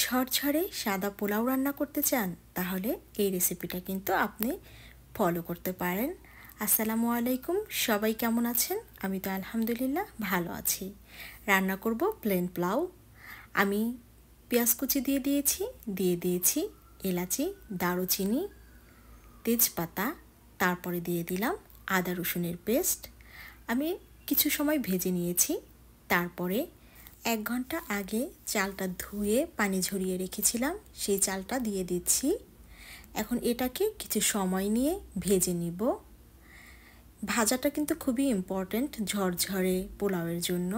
ঝরঝরে সাদা পোলাও রান্না করতে চান তাহলে এই রেসিপিটা কিন্তু আপনি ফলো করতে পারেন আসসালামু আলাইকুম সবাই কেমন আছেন আমি তো আলহামদুলিল্লাহ ভালো আছি রান্না করব প্লেন পোলাও আমি পেঁয়াজ কুচি দিয়ে দিয়েছি দিয়ে দিয়েছি এলাচি দারুচিনি তেজপাতা তারপরে দিয়ে দিলাম আদা রসুনের পেস্ট আমি কিছু সময় ভেজে নিয়েছি তারপরে এক ঘন্টা আগে চালটা ধুয়ে পানি ঝরিয়ে রেখেছিলাম সেই চালটা দিয়ে দিচ্ছি এখন এটাকে কিছু সময় নিয়ে ভেজে নিব ভাজাটা কিন্তু খুবই ইম্পর্ট্যান্ট ঝরঝরে পোলাওয়ের জন্য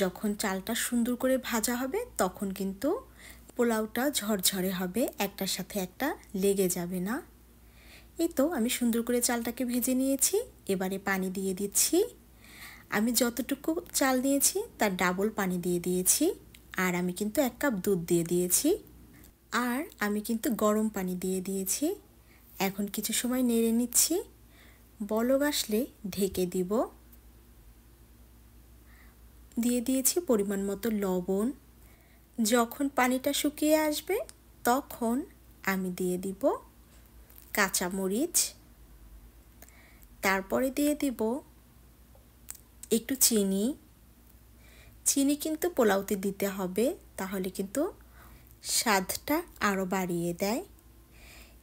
যখন চালটা সুন্দর করে ভাজা হবে তখন কিন্তু পোলাওটা ঝরঝরে হবে একটার সাথে একটা লেগে যাবে না এই তো আমি সুন্দর করে চালটাকে ভেজে নিয়েছি এবারে পানি দিয়ে দিচ্ছি আমি যতটুকু চাল নিয়েছি তার ডাবল পানি দিয়ে দিয়েছি আর আমি কিন্তু এক কাপ দুধ দিয়ে দিয়েছি আর আমি কিন্তু গরম পানি দিয়ে দিয়েছি এখন কিছু সময় নেড়ে নিচ্ছি বলক আসলে ঢেকে দিব দিয়ে দিয়েছি পরিমাণ মতো লবণ যখন পানিটা শুকিয়ে আসবে তখন আমি দিয়ে দিব কাঁচামরিচ তারপরে দিয়ে দিব একটু চিনি চিনি কিন্তু পোলাওতে দিতে হবে তাহলে কিন্তু স্বাদটা আরও বাড়িয়ে দেয়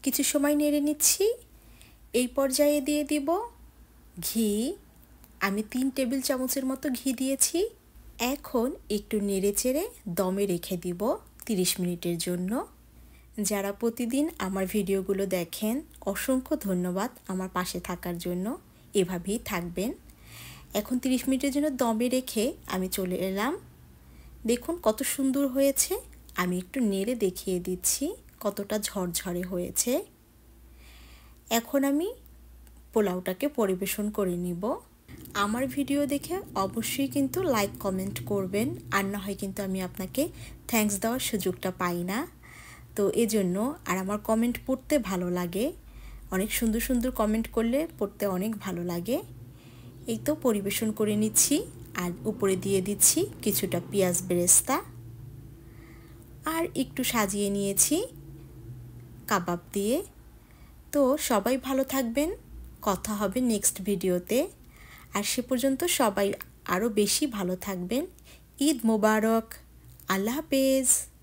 কিছু সময় নেড়ে নিচ্ছি এই পর্যায়ে দিয়ে দিব ঘি আমি তিন টেবিল চামচের মতো ঘি দিয়েছি এখন একটু নেড়ে চেড়ে দমে রেখে দিব 30 মিনিটের জন্য যারা প্রতিদিন আমার ভিডিওগুলো দেখেন অসংখ্য ধন্যবাদ আমার পাশে থাকার জন্য এভাবেই থাকবেন এখন তিরিশ মিনিটের জন্য দমে রেখে আমি চলে এলাম দেখুন কত সুন্দর হয়েছে আমি একটু নেড়ে দেখিয়ে দিচ্ছি কতটা ঝরঝরে হয়েছে এখন আমি পোলাওটাকে পরিবেশন করে নিব আমার ভিডিও দেখে অবশ্যই কিন্তু লাইক কমেন্ট করবেন আর না হয় কিন্তু আমি আপনাকে থ্যাংকস দেওয়ার সুযোগটা পাই না তো এজন্য আর আমার কমেন্ট পড়তে ভালো লাগে অনেক সুন্দর সুন্দর কমেন্ট করলে পড়তে অনেক ভালো লাগে এই তো পরিবেশন করে নিচ্ছি আর উপরে দিয়ে দিচ্ছি কিছুটা পেঁয়াজ বেরেস্তা আর একটু সাজিয়ে নিয়েছি কাবাব দিয়ে তো সবাই ভালো থাকবেন কথা হবে নেক্সট ভিডিওতে আর সে পর্যন্ত সবাই আরও বেশি ভালো থাকবেন ঈদ মোবারক আল্লাহ হাফেজ